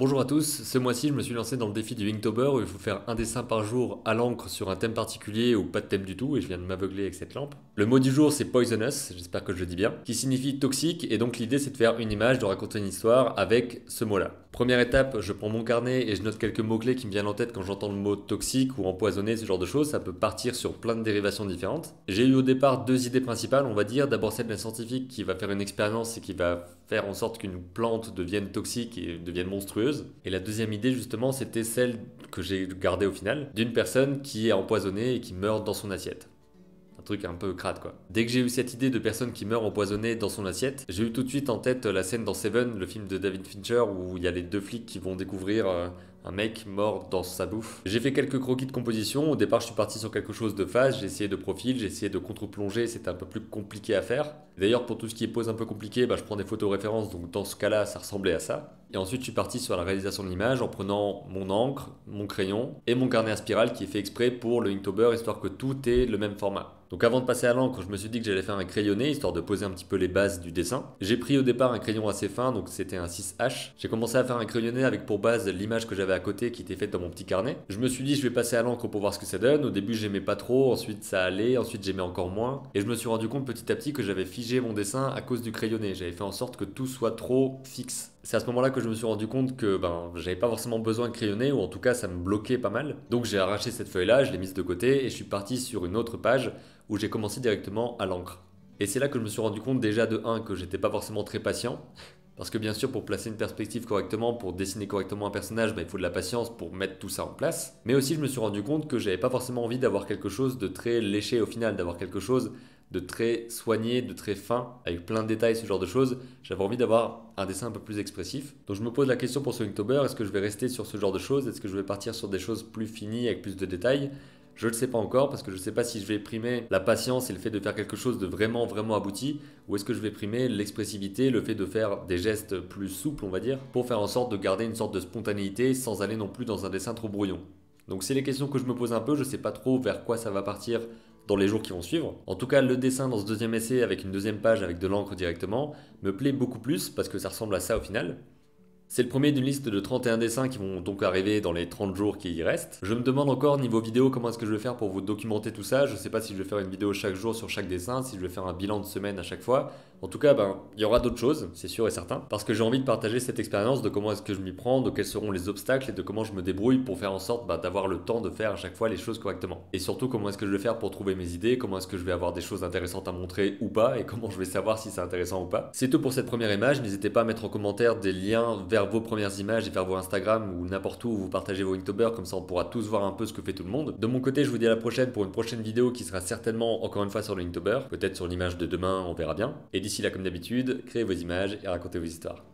Bonjour à tous, ce mois-ci je me suis lancé dans le défi du Inktober où il faut faire un dessin par jour à l'encre sur un thème particulier ou pas de thème du tout et je viens de m'aveugler avec cette lampe. Le mot du jour c'est poisonous, j'espère que je le dis bien, qui signifie toxique et donc l'idée c'est de faire une image, de raconter une histoire avec ce mot-là. Première étape, je prends mon carnet et je note quelques mots-clés qui me viennent en tête quand j'entends le mot toxique ou empoisonné, ce genre de choses. Ça peut partir sur plein de dérivations différentes. J'ai eu au départ deux idées principales, on va dire. D'abord celle d'un scientifique qui va faire une expérience et qui va faire en sorte qu'une plante devienne toxique et devienne monstrueuse. Et la deuxième idée, justement, c'était celle que j'ai gardée au final, d'une personne qui est empoisonnée et qui meurt dans son assiette un peu crade quoi. Dès que j'ai eu cette idée de personne qui meurt empoisonnée dans son assiette, j'ai eu tout de suite en tête euh, la scène dans Seven, le film de David Fincher, où il y a les deux flics qui vont découvrir euh, un mec mort dans sa bouffe. J'ai fait quelques croquis de composition. Au départ, je suis parti sur quelque chose de face. J'ai essayé de profil, j'ai essayé de contre-plonger. C'était un peu plus compliqué à faire. D'ailleurs, pour tout ce qui est pose un peu compliqué, bah, je prends des photos références. Donc, dans ce cas-là, ça ressemblait à ça. Et ensuite, je suis parti sur la réalisation de l'image en prenant mon encre, mon crayon et mon carnet à spirale qui est fait exprès pour le Inktober, histoire que tout ait le même format. Donc avant de passer à l'encre, je me suis dit que j'allais faire un crayonné, histoire de poser un petit peu les bases du dessin. J'ai pris au départ un crayon assez fin, donc c'était un 6H. J'ai commencé à faire un crayonné avec pour base l'image que j'avais à côté qui était faite dans mon petit carnet. Je me suis dit je vais passer à l'encre pour voir ce que ça donne. Au début j'aimais pas trop, ensuite ça allait, ensuite j'aimais encore moins. Et je me suis rendu compte petit à petit que j'avais figé mon dessin à cause du crayonné. J'avais fait en sorte que tout soit trop fixe. C'est à ce moment-là que je me suis rendu compte que ben, j'avais pas forcément besoin de crayonner, ou en tout cas ça me bloquait pas mal. Donc j'ai arraché cette feuille-là, je l'ai mise de côté, et je suis parti sur une autre page où j'ai commencé directement à l'encre. Et c'est là que je me suis rendu compte déjà de 1 que j'étais pas forcément très patient, parce que bien sûr, pour placer une perspective correctement, pour dessiner correctement un personnage, ben, il faut de la patience pour mettre tout ça en place. Mais aussi, je me suis rendu compte que j'avais pas forcément envie d'avoir quelque chose de très léché au final, d'avoir quelque chose de très soigné, de très fin, avec plein de détails, ce genre de choses. J'avais envie d'avoir un dessin un peu plus expressif. Donc je me pose la question pour ce Inktober, est-ce que je vais rester sur ce genre de choses Est-ce que je vais partir sur des choses plus finies, avec plus de détails je ne sais pas encore parce que je ne sais pas si je vais primer la patience et le fait de faire quelque chose de vraiment vraiment abouti ou est-ce que je vais primer l'expressivité, le fait de faire des gestes plus souples on va dire pour faire en sorte de garder une sorte de spontanéité sans aller non plus dans un dessin trop brouillon. Donc c'est les questions que je me pose un peu, je ne sais pas trop vers quoi ça va partir dans les jours qui vont suivre. En tout cas, le dessin dans ce deuxième essai avec une deuxième page avec de l'encre directement me plaît beaucoup plus parce que ça ressemble à ça au final. C'est le premier d'une liste de 31 dessins qui vont donc arriver dans les 30 jours qui y restent. Je me demande encore niveau vidéo comment est-ce que je vais faire pour vous documenter tout ça. Je ne sais pas si je vais faire une vidéo chaque jour sur chaque dessin, si je vais faire un bilan de semaine à chaque fois. En tout cas, ben, il y aura d'autres choses, c'est sûr et certain, parce que j'ai envie de partager cette expérience de comment est-ce que je m'y prends, de quels seront les obstacles et de comment je me débrouille pour faire en sorte ben, d'avoir le temps de faire à chaque fois les choses correctement. Et surtout, comment est-ce que je vais faire pour trouver mes idées, comment est-ce que je vais avoir des choses intéressantes à montrer ou pas, et comment je vais savoir si c'est intéressant ou pas. C'est tout pour cette première image, n'hésitez pas à mettre en commentaire des liens vers vos premières images et faire vos Instagram ou n'importe où, vous partagez vos Inktober, comme ça on pourra tous voir un peu ce que fait tout le monde. De mon côté, je vous dis à la prochaine pour une prochaine vidéo qui sera certainement encore une fois sur le Inktober, peut-être sur l'image de demain, on verra bien. Et d'ici là, comme d'habitude, créez vos images et racontez vos histoires.